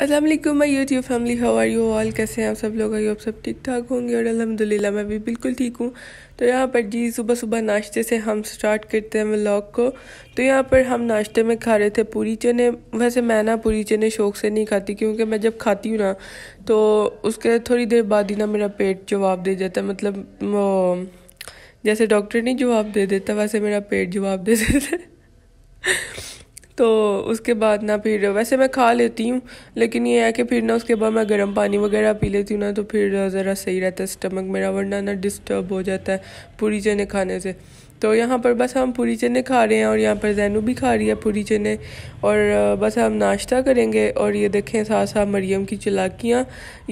असलम मैं YouTube family how are you all कैसे हैं आप सब लोग आई आप सब ठीक ठाक होंगे और अलहमदिल्ला मैं भी बिल्कुल ठीक हूँ तो यहाँ पर जी सुबह सुबह नाश्ते से हम स्टार्ट करते हैं व्लॉग को तो यहाँ पर हम नाश्ते में खा रहे थे पूरी चने वैसे मैं ना पूरी चने शौक से नहीं खाती क्योंकि मैं जब खाती हूँ ना तो उसके थोड़ी देर बाद ही ना मेरा पेट जवाब दे जाता है मतलब वो जैसे डॉक्टर नहीं जवाब दे देता वैसे मेरा पेट जवाब दे देता है तो उसके बाद ना फिर वैसे मैं खा लेती हूँ लेकिन ये है कि फिर ना उसके बाद मैं गर्म पानी वगैरह पी लेती हूँ ना तो फिर ज़रा सही रहता है स्टमक मेरा वरना ना डिस्टर्ब हो जाता है पूरी चने खाने से तो यहाँ पर बस हम पूरी चने खा रहे हैं और यहाँ पर जैनू भी खा रही है पूरी चने और बस हम नाश्ता करेंगे और ये देखें साथ साथ मरियम की चलाकियाँ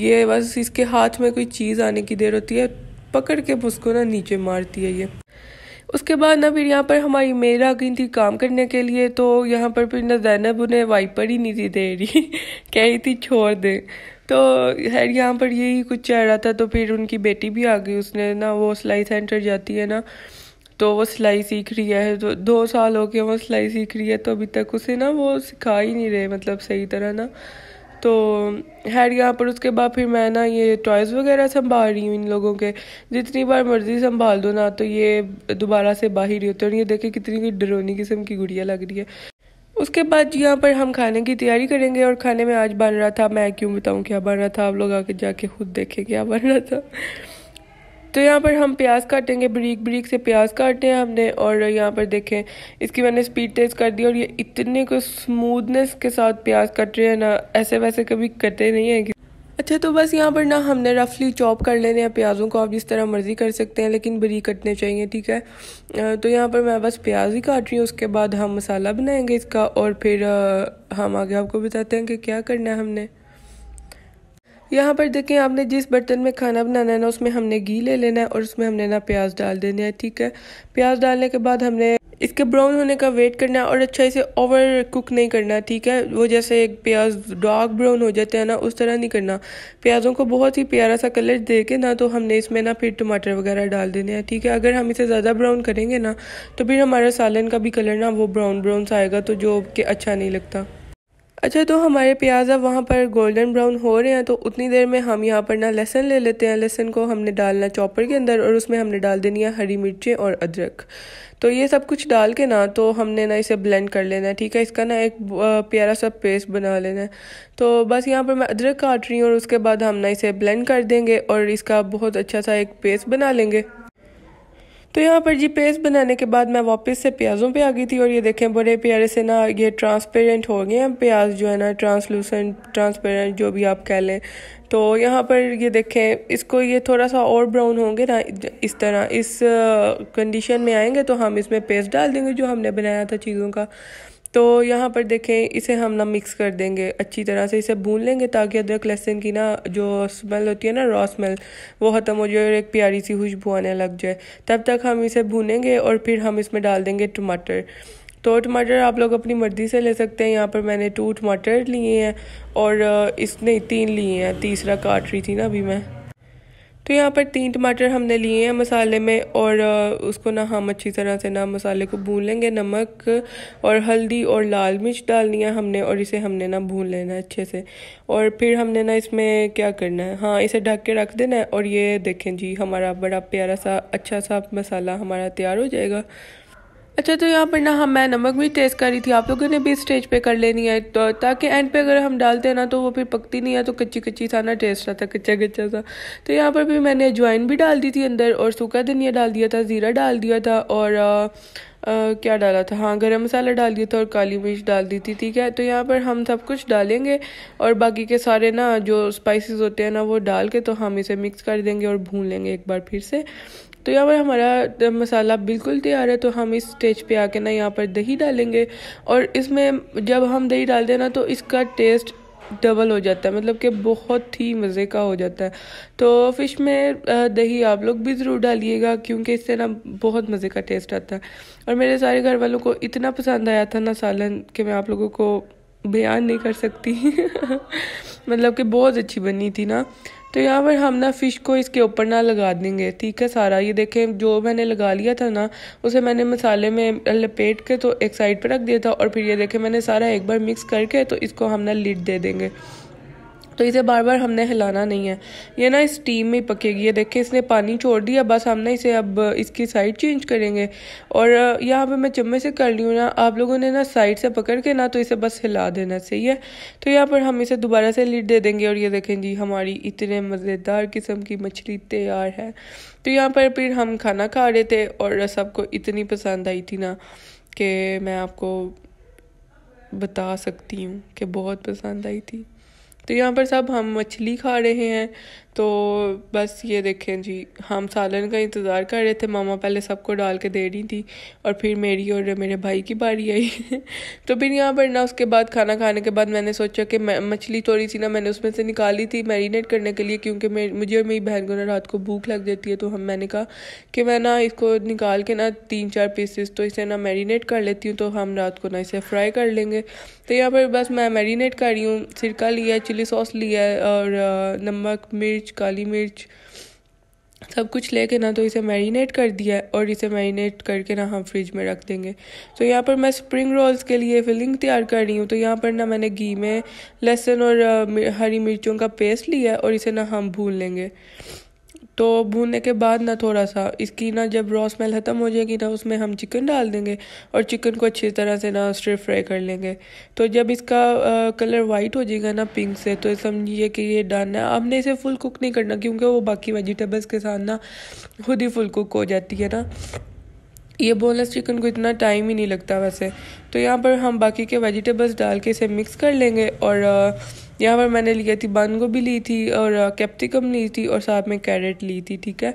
ये बस इसके हाथ में कोई चीज़ आने की देर होती है पकड़ के उसको ना नीचे मारती है ये उसके बाद ना फिर यहाँ पर हमारी मेयर आ गई थी काम करने के लिए तो यहाँ पर फिर ना जैनब उन्हें वाइपर ही नहीं थी दे रही कह रही थी छोड़ दे तो खैर यहाँ पर यही कुछ चल रहा था तो फिर उनकी बेटी भी आ गई उसने ना वो सिलाई सेंटर जाती है ना तो वो सिलाई सीख रही है तो दो साल हो गए वो सिलाई सीख रही है तो अभी तक उसे ना वो सिखा ही नहीं रहे मतलब सही तरह ना तो खैर यहाँ पर उसके बाद फिर मैं ना ये टॉयज़ वगैरह संभाल रही हूँ इन लोगों के जितनी बार मर्ज़ी संभाल दो ना तो ये दोबारा से बाहर ही होते हैं और ये देखें कितनी डरोनी किस्म की गुड़िया लग रही है उसके बाद यहाँ पर हम खाने की तैयारी करेंगे और खाने में आज बन रहा था मैं क्यों बताऊँ क्या बन रहा था आप लोग आके जाके खुद देखें क्या बन रहा था तो यहाँ पर हम प्याज काटेंगे बरीक बरीक से प्याज काटे हैं हमने और यहाँ पर देखें इसकी मैंने स्पीड तेज कर दी और ये इतने को स्मूदनेस के साथ प्याज कट रहे हैं ना ऐसे वैसे कभी कटे नहीं है अच्छा तो बस यहाँ पर ना हमने रफली चॉप कर लेने हैं प्याज़ों को आप जिस तरह मर्ज़ी कर सकते हैं लेकिन बरी कटने चाहिए ठीक है तो यहाँ पर मैं बस प्याज ही काट रही हूँ उसके बाद हम मसाला बनाएंगे इसका और फिर हम आगे आपको बताते हैं कि क्या करना है हमने यहाँ पर देखें आपने जिस बर्तन में खाना बनाना है ना उसमें हमने घी ले लेना है और उसमें हमने ना प्याज डाल देना है ठीक है प्याज डालने के बाद हमने इसके ब्राउन होने का वेट करना है और अच्छा इसे ओवर कुक नहीं करना ठीक है वो जैसे एक प्याज डार्क ब्राउन हो जाते हैं ना उस तरह नहीं करना प्याज़ों को बहुत ही प्यारा सा कलर दे के ना तो हमने इसमें ना फिर टमाटर वगैरह डाल देने हैं ठीक है अगर हम इसे ज़्यादा ब्राउन करेंगे ना तो फिर हमारा सालन का भी कलर ना वो ब्राउन ब्राउन सा आएगा तो जो कि अच्छा नहीं लगता अच्छा तो हमारे प्याजा वहाँ पर गोल्डन ब्राउन हो रहे हैं तो उतनी देर में हम यहाँ पर ना लहसन ले लेते हैं लहसन को हमने डालना चॉपर के अंदर और उसमें हमने डाल देनी है हरी मिर्चें और अदरक तो ये सब कुछ डाल के ना तो हमने ना इसे ब्लेंड कर लेना है ठीक है इसका ना एक प्यारा सा पेस्ट बना लेना है तो बस यहाँ पर मैं अदरक काट रही हूँ और उसके बाद हम ना इसे ब्लेंड कर देंगे और इसका बहुत अच्छा सा एक पेस्ट बना लेंगे तो यहाँ पर जी पेस्ट बनाने के बाद मैं वापस से प्याज़ों पे आ गई थी और ये देखें बड़े प्यारे से ना ये ट्रांसपेरेंट हो गए हैं प्याज जो है ना ट्रांसलूसेंट ट्रांसपेरेंट जो भी आप कह लें तो यहाँ पर ये देखें इसको ये थोड़ा सा और ब्राउन होंगे ना इस तरह इस कंडीशन में आएंगे तो हम इसमें पेस्ट डाल देंगे जो हमने बनाया था चीज़ों का तो यहाँ पर देखें इसे हम ना मिक्स कर देंगे अच्छी तरह से इसे भून लेंगे ताकि अदरक लहसुन की ना जो स्मेल होती है ना रॉ स्मेल वो ख़त्म हो जाए और एक प्यारी सी खुशबू आने लग जाए तब तक हम इसे भूनेंगे और फिर हम इसमें डाल देंगे टमाटर तो टमाटर आप लोग अपनी मर्ज़ी से ले सकते हैं यहाँ पर मैंने टू टमाटर लिए हैं और इसने तीन लिए हैं तीसरा काट रही थी ना अभी मैं तो यहाँ पर तीन टमाटर हमने लिए हैं मसाले में और उसको ना हम अच्छी तरह से ना मसाले को भून लेंगे नमक और हल्दी और लाल मिर्च डालनी है हमने और इसे हमने ना भून लेना है अच्छे से और फिर हमने ना इसमें क्या करना है हाँ इसे ढक के रख देना है और ये देखें जी हमारा बड़ा प्यारा सा अच्छा सा मसाला हमारा तैयार हो जाएगा अच्छा तो यहाँ पर ना हम मैं नमक भी टेस्ट करी थी आप लोगों ने भी स्टेज पे कर लेनी है तो ताकि एंड पे अगर हम डालते हैं ना तो वो फिर पकती नहीं है तो कच्ची कच्ची सा ना टेस्ट आता कच्चा कच्चा सा तो यहाँ पर भी मैंने अजवाइन भी डाल दी थी अंदर और सूखा धनिया डाल दिया था ज़ीरा डाल दिया था और आ, आ, क्या डाला था हाँ गर्म मसाला डाल दिया था और काली मिर्च डाल दी थी ठीक है तो यहाँ पर हम सब कुछ डालेंगे और बाकी के सारे ना जो स्पाइसिस होते हैं ना वो डाल के तो हम इसे मिक्स कर देंगे और भून लेंगे एक बार फिर से तो यहाँ पर हमारा मसाला बिल्कुल तैयार है तो हम इस स्टेज पे आके ना यहाँ पर दही डालेंगे और इसमें जब हम दही डालते हैं ना तो इसका टेस्ट डबल हो जाता है मतलब कि बहुत ही मज़े का हो जाता है तो फिश में दही आप लोग भी ज़रूर डालिएगा क्योंकि इससे ना बहुत मज़े का टेस्ट आता है और मेरे सारे घर वालों को इतना पसंद आया था ना सालन कि मैं आप लोगों को बयान नहीं कर सकती मतलब कि बहुत अच्छी बनी थी ना तो यहाँ पर हम ना फ़िश को इसके ऊपर ना लगा देंगे ठीक है सारा ये देखें जो मैंने लगा लिया था ना उसे मैंने मसाले में लपेट के तो एक साइड पर रख दिया था और फिर ये देखें मैंने सारा एक बार मिक्स करके तो इसको हम ना लिट दे देंगे तो इसे बार बार हमने हिलाना नहीं है ये ना स्टीम में पकेगी ये देखिए इसने पानी छोड़ दिया बस हमने इसे अब इसकी साइड चेंज करेंगे और यहाँ पे मैं चम्मच से कर रही हूँ ना आप लोगों ने ना साइड से पकड़ के ना तो इसे बस हिला देना सही है तो यहाँ पर हम इसे दोबारा से लीड दे देंगे और ये देखें जी हमारी इतने मज़ेदार किस्म की मछली तैयार है तो यहाँ पर फिर हम खाना खा रहे थे और सबको इतनी पसंद आई थी ना कि मैं आपको बता सकती हूँ कि बहुत पसंद आई थी तो यहाँ पर सब हम मछली खा रहे हैं तो बस ये देखें जी हम सालन का इंतज़ार कर रहे थे मामा पहले सबको डाल के दे रही थी और फिर मेरी और मेरे भाई की बारी आई तो फिर यहाँ पर ना उसके बाद खाना खाने के बाद मैंने सोचा कि मछली थोड़ी सी ना मैंने उसमें से निकाली थी मैरिनेट करने के लिए क्योंकि मुझे और मेरी बहन को ना रात को भूख लग जाती है तो हम मैंने कहा कि मैं ना इसको निकाल के ना तीन चार पीसेस तो इसे ना मैरिनेट कर लेती हूँ तो हम रात को ना इसे फ्राई कर लेंगे तो यहाँ पर बस मैं मैरिनेट कर रही हूँ सिरका लिया चिली सॉस लिया और नमक मिर्च मिर्च काली मिर्च सब कुछ लेके ना तो इसे मैरिनेट कर दिया और इसे मैरिनेट करके ना हम फ्रिज में रख देंगे तो यहाँ पर मैं स्प्रिंग रोल्स के लिए फिलिंग तैयार कर रही हूँ तो यहाँ पर ना मैंने घी में लहसुन और हरी मिर्चों का पेस्ट लिया है और इसे ना हम भून लेंगे तो भूनने के बाद ना थोड़ा सा इसकी ना जब रॉ स्मेल ख़त्म हो जाएगी ना उसमें हम चिकन डाल देंगे और चिकन को अच्छी तरह से ना स्ट्रेट फ्राई कर लेंगे तो जब इसका आ, कलर वाइट हो जाएगा ना पिंक से तो समझिए कि ये डन है आपने इसे फुल कुक नहीं करना क्योंकि वो बाकी वेजिटेबल्स के साथ ना खुद ही फुल कुक हो जाती है ना ये बोनलेस चिकन को इतना टाइम ही नहीं लगता वैसे तो यहाँ पर हम बाकी के वेजिटेबल्स डाल के इसे मिक्स कर लेंगे और आ, यहाँ पर मैंने लिया थी बंद गोभी ली थी और कैप्सिकम ली थी और साथ में कैरेट ली थी ठीक है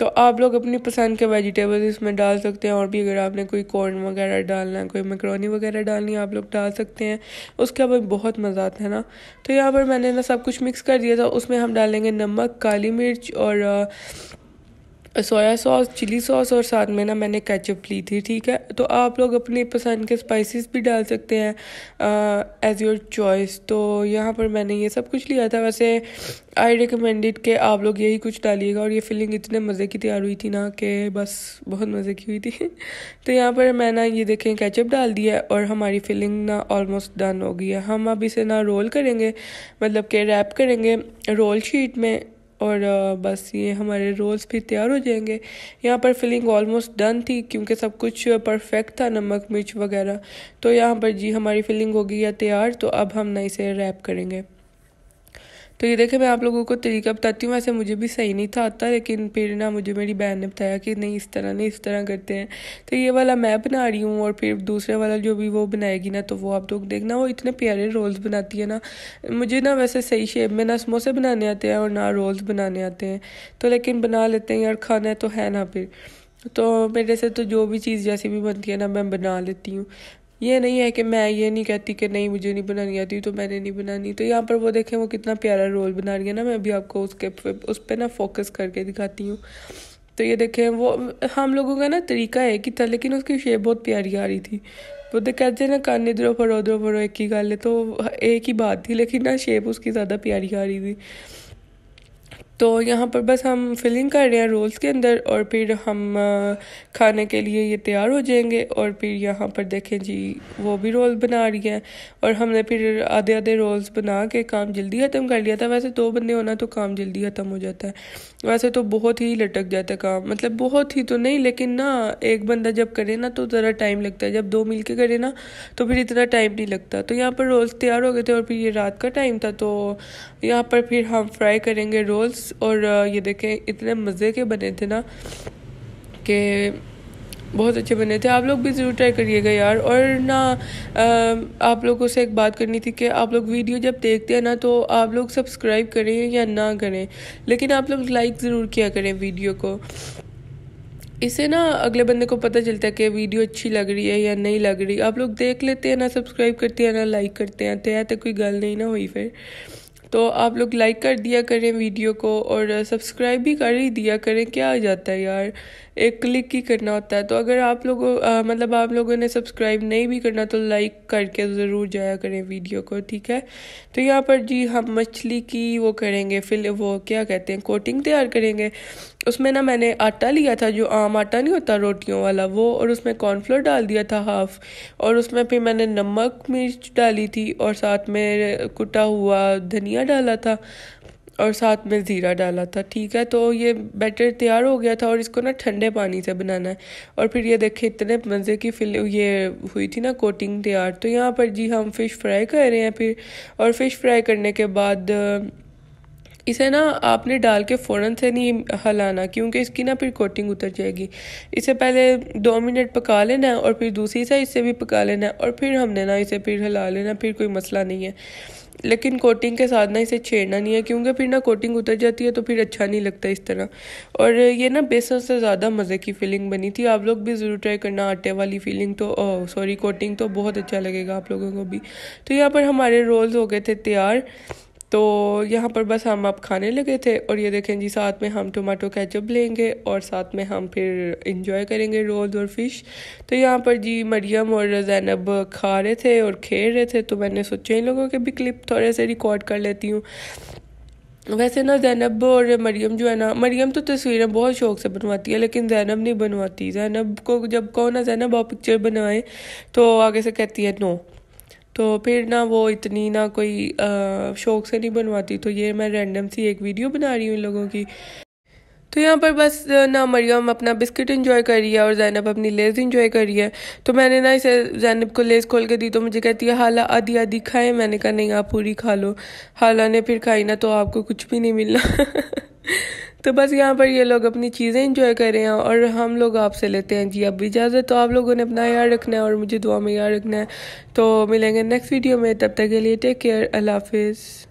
तो आप लोग अपनी पसंद के वेजिटेबल्स इसमें डाल सकते हैं और भी अगर आपने कोई कॉर्न वगैरह डालना है कोई मकरोनी वगैरह डालनी है आप लोग डाल सकते हैं उसका भी बहुत मज़ा आता है ना तो यहाँ पर मैंने ना सब कुछ मिक्स कर दिया था उसमें हम डालेंगे नमक काली मिर्च और सोया सॉस चिली सॉस और साथ में ना मैंने केचप ली थी ठीक है तो आप लोग अपनी पसंद के स्पाइसेस भी डाल सकते हैं एज़ योर चॉइस तो यहाँ पर मैंने ये सब कुछ लिया था वैसे आई रिकमेंडेड कि आप लोग यही कुछ डालिएगा और ये फीलिंग इतने मज़े की तैयार हुई थी ना कि बस बहुत मज़े की हुई थी तो यहाँ पर मैं ना ये देखें कैचअप डाल दिया और हमारी फिलिंग ना ऑलमोस्ट डन हो गई है हम अब इसे ना रोल करेंगे मतलब कि रैप करेंगे रोल शीट में और बस ये हमारे रोल्स भी तैयार हो जाएंगे यहाँ पर फिलिंग ऑलमोस्ट डन थी क्योंकि सब कुछ परफेक्ट था नमक मिर्च वगैरह तो यहाँ पर जी हमारी फिलिंग हो गई है तैयार तो अब हम ना इसे रैप करेंगे तो ये देखे मैं आप लोगों को तरीका बताती हूँ वैसे मुझे भी सही नहीं था आता लेकिन फिर ना मुझे मेरी बहन ने बताया कि नहीं इस तरह नहीं इस तरह करते हैं तो ये वाला मैं बना रही हूँ और फिर दूसरे वाला जो भी वो बनाएगी ना तो वो आप लोग देखना वो इतने प्यारे रोल्स बनाती है ना मुझे ना वैसे सही शेप में ना समोसे बनाने आते हैं और ना रोल्स बनाने आते हैं तो लेकिन बना लेते हैं यार खाना तो है ना फिर तो मेरे से तो जो भी चीज़ जैसी भी बनती है ना मैं बना लेती हूँ ये नहीं है कि मैं ये नहीं कहती कि नहीं मुझे नहीं बनानी आती तो मैंने नहीं बनानी तो यहाँ पर वो देखें वो कितना प्यारा रोल बना रही है ना मैं अभी आपको उसके उस पर ना फोकस करके दिखाती हूँ तो ये देखें वो हम लोगों का ना तरीका है कि था लेकिन उसकी शेप बहुत प्यारी आ रही थी वो तो कहते हैं ना कान इधरों फरो उधरों फरो एक ही गल है तो एक ही बात थी लेकिन ना शेप उसकी ज़्यादा प्यारी आ रही थी तो यहाँ पर बस हम फिलिंग कर रहे हैं रोल्स के अंदर और फिर हम खाने के लिए ये तैयार हो जाएंगे और फिर यहाँ पर देखें जी वो भी रोल बना रही है और हमने फिर आधे आधे रोल्स बना के काम जल्दी ख़त्म कर लिया था वैसे दो बंदे होना तो काम जल्दी ख़त्म हो जाता है वैसे तो बहुत ही लटक जाता है काम मतलब बहुत ही तो नहीं लेकिन ना एक बंदा जब करे ना तो ज़रा टाइम लगता है जब दो मिल के करे ना तो फिर इतना टाइम नहीं लगता तो यहाँ पर रोल्स तैयार हो गए थे और फिर ये रात का टाइम था तो यहाँ पर फिर हम फ्राई करेंगे रोल्स और ये देखें इतने मज़े के बने थे ना कि बहुत अच्छे बने थे आप लोग भी ज़रूर ट्राई करिएगा यार और ना आ, आप लोगों से एक बात करनी थी कि आप लोग वीडियो जब देखते हैं ना तो आप लोग सब्सक्राइब करें या ना करें लेकिन आप लोग लाइक ज़रूर किया करें वीडियो को इससे ना अगले बंदे को पता चलता है कि वीडियो अच्छी लग रही है या नहीं लग रही आप लोग देख लेते हैं ना सब्सक्राइब करते हैं ना लाइक करते हैं तो या तो कोई गल नहीं ना हुई फिर तो आप लोग लाइक कर दिया करें वीडियो को और सब्सक्राइब भी कर ही दिया करें क्या आ जाता है यार एक क्लिक ही करना होता है तो अगर आप लोगों मतलब आप लोगों ने सब्सक्राइब नहीं भी करना तो लाइक करके ज़रूर जाया करें वीडियो को ठीक है तो यहाँ पर जी हम मछली की वो करेंगे फिर वो क्या कहते हैं कोटिंग तैयार करेंगे उसमें ना मैंने आटा लिया था जो आम आटा नहीं होता रोटियों वाला वो और उसमें कॉर्नफ्लोर डाल दिया था हाफ और उसमें फिर मैंने नमक मिर्च डाली थी और साथ में कुटा हुआ धनिया डाला था और साथ में ज़ीरा डाला था ठीक है तो ये बैटर तैयार हो गया था और इसको ना ठंडे पानी से बनाना है और फिर ये देखे इतने मज़े की फिल ये हुई थी ना कोटिंग तैयार तो यहाँ पर जी हम फ़िश फ्राई कर रहे हैं फिर और फ़िश फ्राई करने के बाद इसे ना आपने डाल के फ़ौरन से नहीं हलाना क्योंकि इसकी ना फिर कोटिंग उतर जाएगी इसे पहले दो मिनट पका लेना है और फिर दूसरी साइड से भी पका लेना है और फिर हमने ना इसे फिर हिला लेना फिर कोई मसला नहीं है लेकिन कोटिंग के साथ ना इसे छेड़ना नहीं है क्योंकि फिर ना कोटिंग उतर जाती है तो फिर अच्छा नहीं लगता इस तरह और ये ना बेसन से ज़्यादा मज़े की फीलिंग बनी थी आप लोग भी ज़रूर ट्राई करना आटे वाली फीलिंग तो सॉरी कोटिंग तो बहुत अच्छा लगेगा आप लोगों को भी तो यहाँ पर हमारे रोल्स हो गए थे तैयार तो यहाँ पर बस हम अब खाने लगे थे और ये देखें जी साथ में हम टमाटो कैचअप लेंगे और साथ में हम फिर इंजॉय करेंगे रोल और फिश तो यहाँ पर जी मरियम और जैनब खा रहे थे और खेल रहे थे तो मैंने सोचा इन लोगों के भी क्लिप थोड़े से रिकॉर्ड कर लेती हूँ वैसे ना जैनब और मरियम जो है ना मरियम तो तस्वीरें बहुत शौक से बनवाती है लेकिन जैनब नहीं बनवाती जैनब को जब कहो ना जैनब आप पिक्चर बनवाएं तो आगे से कहती है नो तो फिर ना वो इतनी ना कोई आ, शौक से नहीं बनवाती तो ये मैं रैंडम सी एक वीडियो बना रही हूँ इन लोगों की तो यहाँ पर बस ना मरियम अपना बिस्किट इंजॉय कर रही है और जैनब अपनी लेस इंजॉय कर रही है तो मैंने ना इसे जैनब को लेस खोल के दी तो मुझे कहती है हाला आधी आधी खाए मैंने कहा नहीं आप पूरी खा लो हाला ने फिर खाई ना तो आपको कुछ भी नहीं मिलना तो बस यहाँ पर ये लोग अपनी चीज़ें इंजॉय कर रहे हैं और हम लोग आपसे लेते हैं जी अब इजाज़त तो आप लोगों ने अपना याद रखना है और मुझे दुआ में याद रखना है तो मिलेंगे नेक्स्ट वीडियो में तब तक के लिए टेक केयर अल्लाह हाफिज़